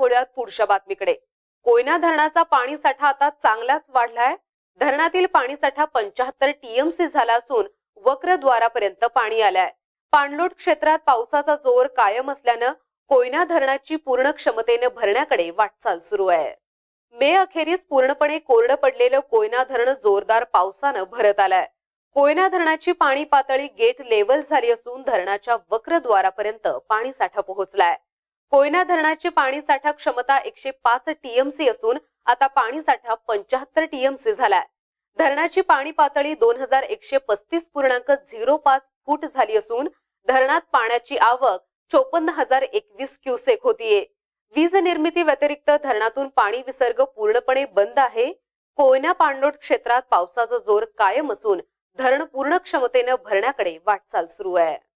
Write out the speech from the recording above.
वळूयात पुढच्या बातमीकडे कोयना धरणाचा पाणी साठा आता चांगलाच वाढलाय धरणातील पाणी साठा पंचाहत्तर टीएमसी झाला असून वक्रद्वारापर्यंत पाणी आलंय पाणलोट क्षेत्रात पावसाचा जोर कायम असल्यानं कोयना धरणाची पूर्ण क्षमतेने भरण्याकडे वाटचाल सुरू आहे मे अखेरीस पूर्णपणे कोरडं पडलेलं कोयना धरण जोरदार पावसानं भरत आलंय कोयना धरणाची पाणी पातळी गेट लेवल झाली असून धरणाच्या वक्रद्वारापर्यंत पाणी साठा पोहोचलाय कोयना धरणाची पाणी साठा क्षमता एकशे पाच टीएमसी असून आता पाणी साठा पंचाहत्तर टीएमसी झालाय धरणाची पाणी पातळी दोन हजार एकशे पस्तीस पूर्णांक झिरो पाच फूट झाली असून धरणात पाण्याची आवक चोपन्न हजार एकवीस क्युसेक होतीये वीज निर्मिती व्यतिरिक्त धरणातून पाणी विसर्ग पूर्णपणे बंद आहे कोयना पाणलोट क्षेत्रात पावसाचा जोर कायम असून धरण पूर्ण क्षमतेनं भरण्याकडे वाटचाल सुरू आहे